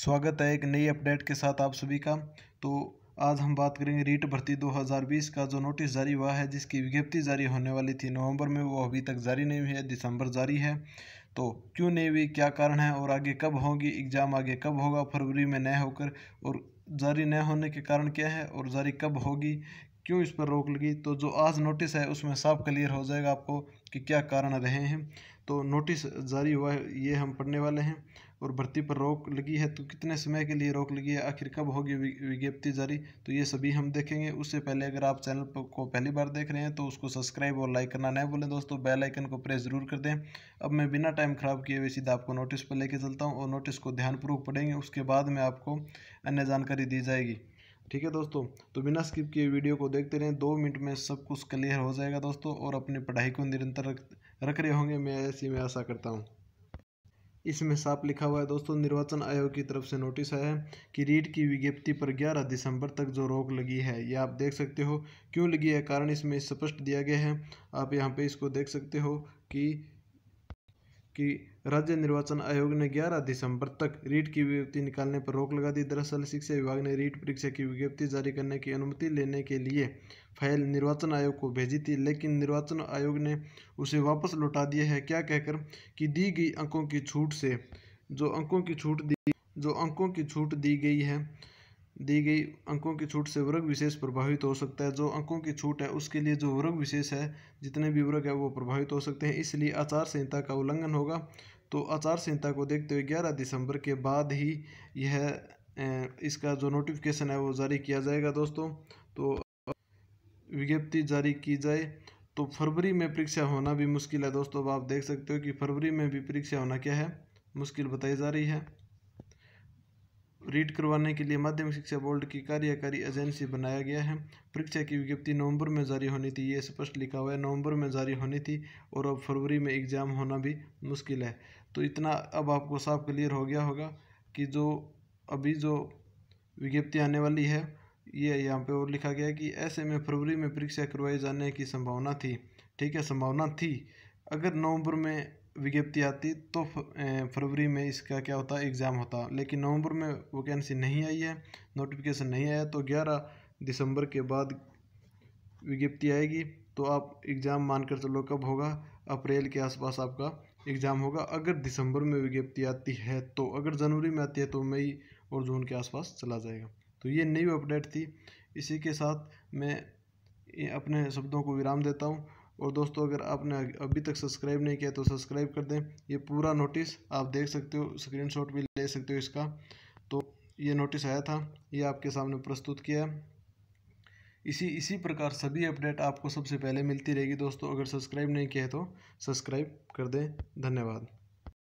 स्वागत है एक नई अपडेट के साथ आप सभी का तो आज हम बात करेंगे रीट भर्ती 2020 का जो नोटिस जारी हुआ है जिसकी विज्ञप्ति जारी होने वाली थी नवंबर में वो अभी तक जारी नहीं हुई है दिसंबर जारी है तो क्यों नहीं हुई क्या कारण है और आगे कब होगी एग्ज़ाम आगे कब होगा फरवरी में न होकर और जारी न होने के कारण क्या है और जारी कब होगी क्यों इस पर रोक लगी तो जो आज नोटिस है उसमें साफ क्लियर हो जाएगा आपको कि क्या कारण रहे हैं तो नोटिस जारी हुआ है ये हम पढ़ने वाले हैं और भर्ती पर रोक लगी है तो कितने समय के लिए रोक लगी है आखिर कब होगी विज्ञप्ति जारी तो ये सभी हम देखेंगे उससे पहले अगर आप चैनल को पहली बार देख रहे हैं तो उसको सब्सक्राइब और लाइक करना नहीं बोलें दोस्तों बेल आइकन को प्रेस जरूर कर दें अब मैं बिना टाइम खराब किए हुए सीधा आपको नोटिस पर लेके चलता हूँ और नोटिस को ध्यानपूर्वक पढ़ेंगे उसके बाद में आपको अन्य जानकारी दी जाएगी ठीक है दोस्तों तो बिना स्किप किए वीडियो को देखते रहें दो मिनट में सब कुछ क्लियर हो जाएगा दोस्तों और अपनी पढ़ाई को निरंतर रख रख रहे होंगे मैं ऐसी में आशा करता हूँ इसमें साफ लिखा हुआ है दोस्तों निर्वाचन आयोग की तरफ से नोटिस आया है कि रीट की विज्ञप्ति पर 11 दिसंबर तक जो रोक लगी है ये आप देख सकते हो क्यों लगी है कारण इसमें स्पष्ट दिया गया है आप यहाँ पे इसको देख सकते हो कि कि राज्य निर्वाचन आयोग ने 11 दिसंबर तक रीट की विज्ञप्ति निकालने पर रोक लगा दी दरअसल शिक्षा विभाग ने रीट परीक्षा की विज्ञप्ति जारी करने की अनुमति लेने के लिए फाइल निर्वाचन आयोग को भेजी थी लेकिन निर्वाचन आयोग ने उसे वापस लौटा दिया है क्या कहकर कि दी गई अंकों की छूट से जो अंकों की छूट दी जो अंकों की छूट दी गई है दी गई अंकों की छूट से वर्ग विशेष प्रभावित हो सकता है जो अंकों की छूट है उसके लिए जो वर्ग विशेष है जितने भी वर्ग है वो प्रभावित हो सकते हैं इसलिए आचार संहिता का उल्लंघन होगा तो आचार संहिता को देखते हुए ग्यारह दिसंबर के बाद ही यह इसका जो नोटिफिकेशन है वो जारी किया जाएगा दोस्तों तो विज्ञप्ति जारी की जाए तो फरवरी में परीक्षा होना भी मुश्किल है दोस्तों अब आप देख सकते हो कि फरवरी में भी परीक्षा होना क्या है मुश्किल बताई जा रही है रीड करवाने के लिए माध्यमिक शिक्षा बोर्ड की कार्यकारी एजेंसी बनाया गया है परीक्षा की विज्ञप्ति नवंबर में जारी होनी थी ये स्पष्ट लिखा हुआ है नवंबर में जारी होनी थी और अब फरवरी में एग्ज़ाम होना भी मुश्किल है तो इतना अब आपको साफ क्लियर हो गया होगा कि जो अभी जो विज्ञप्ति आने वाली है ये यहाँ पर और लिखा गया कि ऐसे में फरवरी में परीक्षा करवाए जाने की संभावना थी ठीक है संभावना थी अगर नवंबर में विज्ञप्ति आती तो फरवरी में इसका क्या होता एग्ज़ाम होता लेकिन नवंबर में वैकेंसी नहीं आई है नोटिफिकेशन नहीं आया तो 11 दिसंबर के बाद विज्ञप्ति आएगी तो आप एग्ज़ाम मानकर चलो कब होगा अप्रैल के आसपास आपका एग्ज़ाम होगा अगर दिसंबर में विज्ञप्ति आती है तो अगर जनवरी में आती है तो मई और जून के आसपास चला जाएगा तो ये नई अपडेट थी इसी के साथ मैं अपने शब्दों को विराम देता हूँ और दोस्तों अगर आपने अभी तक सब्सक्राइब नहीं किया तो सब्सक्राइब कर दें ये पूरा नोटिस आप देख सकते हो स्क्रीनशॉट भी ले सकते हो इसका तो ये नोटिस आया था ये आपके सामने प्रस्तुत किया है इसी इसी प्रकार सभी अपडेट आपको सबसे पहले मिलती रहेगी दोस्तों अगर सब्सक्राइब नहीं किया है तो सब्सक्राइब कर दें धन्यवाद